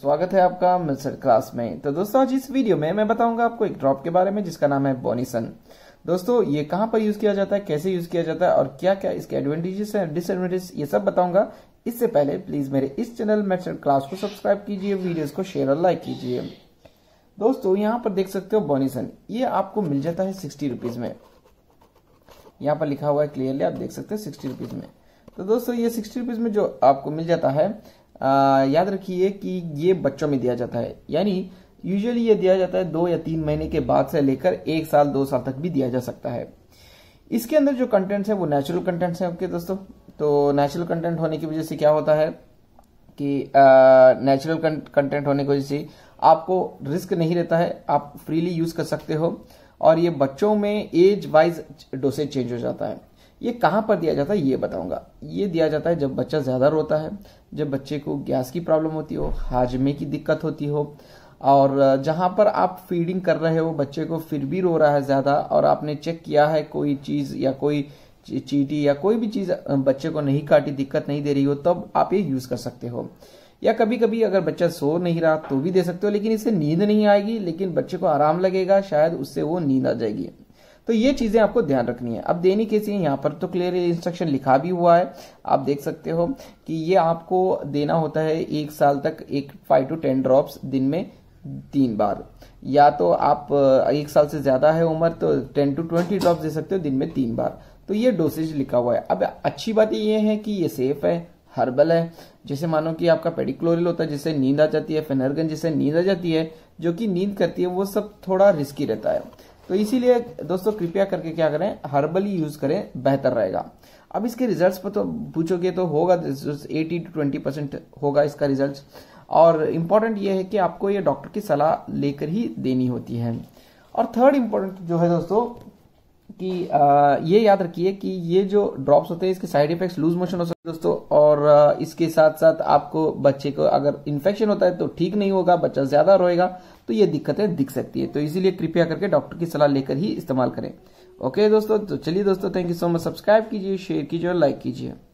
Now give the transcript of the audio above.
स्वागत है आपका मिस्टर क्लास में तो दोस्तों आज इस वीडियो में मैं बताऊंगा आपको एक ड्रॉप के बारे में जिसका नाम है बोनिसन दोस्तों ये कहाँ पर यूज किया जाता है कैसे यूज किया जाता है और क्या क्या इसके एडवांटेजेस हैं डिसएडवांटेज ये सब बताऊंगा इससे पहले प्लीज मेरे इस चैनल मेटर क्लास को सब्सक्राइब कीजिए वीडियो को शेयर और लाइक कीजिए दोस्तों यहाँ पर देख सकते हो बोनिसन ये आपको मिल जाता है सिक्सटी रुपीज में यहाँ पर लिखा हुआ है क्लियरली आप देख सकते हो सिक्सटी रुपीज में तो दोस्तों ये सिक्सटी रुपीज में जो आपको मिल जाता है याद रखिए कि ये बच्चों में दिया जाता है यानी यूजुअली ये दिया जाता है दो या तीन महीने के बाद से लेकर एक साल दो साल तक भी दिया जा सकता है इसके अंदर जो कंटेंट्स है वो नेचुरल कंटेंट्स हैं आपके दोस्तों तो नेचुरल कंटेंट होने की वजह से क्या होता है कि नेचुरल कंटेंट होने की वजह से आपको रिस्क नहीं रहता है आप फ्रीली यूज कर सकते हो और ये बच्चों में एज वाइज डोसेज चेंज हो जाता है ये कहाँ पर दिया जाता है ये बताऊंगा ये दिया जाता है जब बच्चा ज़्यादा रोता है जब बच्चे को गैस की प्रॉब्लम होती हो हाजमे की दिक्कत होती हो और जहाँ पर आप फीडिंग कर रहे हो बच्चे को फिर भी रो रहा है ज़्यादा और आपने चेक किया है कोई चीज़ या कोई चीटी या कोई भी चीज़ बच्चे को नहीं काटी दिक्कत नहीं दे रही हो तब आप ये यूज़ कर सकते हो या कभी कभी अगर बच्चा सो नहीं रहा तो भी दे सकते हो लेकिन इससे नींद नहीं आएगी लेकिन बच्चे को आराम लगेगा शायद उससे वो नींद आ जाएगी तो ये चीज़ें आपको ध्यान रखनी है अब देनी कैसी है यहाँ पर तो क्लियर इंस्ट्रक्शन लिखा भी हुआ है आप देख सकते हो कि ये आपको देना होता है एक साल तक एक फाइव टू टेन ड्रॉप्स दिन में तीन बार या तो आप एक साल से ज़्यादा है उम्र तो टेन टू ट्वेंटी ड्रॉप दे सकते हो दिन में तीन बार तो ये डोसेज लिखा हुआ है अब अच्छी बात ये है कि ये सेफ है हर्बल है जैसे मानो कि आपका पेडिक्लोरिल होता है जिससे नींद आ जाती है फेनरगन जिससे नींद आ जाती है जो कि नींद करती है वो सब थोड़ा रिस्की रहता है तो इसीलिए दोस्तों कृपया करके क्या करें हर्बली यूज करें बेहतर रहेगा अब इसके रिजल्ट्स पर तो पूछोगे तो होगा एटी टू ट्वेंटी परसेंट होगा इसका रिजल्ट और इम्पोर्टेंट ये है कि आपको ये डॉक्टर की सलाह लेकर ही देनी होती है और थर्ड इम्पोर्टेंट जो है दोस्तों कि आ, ये याद रखिए कि ये जो ड्रॉप्स होते हैं इसके साइड इफेक्ट्स लूज मोशन हो सकते हैं दोस्तों और इसके साथ साथ आपको बच्चे को अगर इन्फेक्शन होता है तो ठीक नहीं होगा बच्चा ज्यादा रोएगा तो ये दिक्कतें दिख सकती है तो इसीलिए कृपया करके डॉक्टर की सलाह लेकर ही इस्तेमाल करें ओके दोस्तों तो चलिए दोस्तों thank you so much subscribe कीजिए शेयर कीजिए और लाइक कीजिए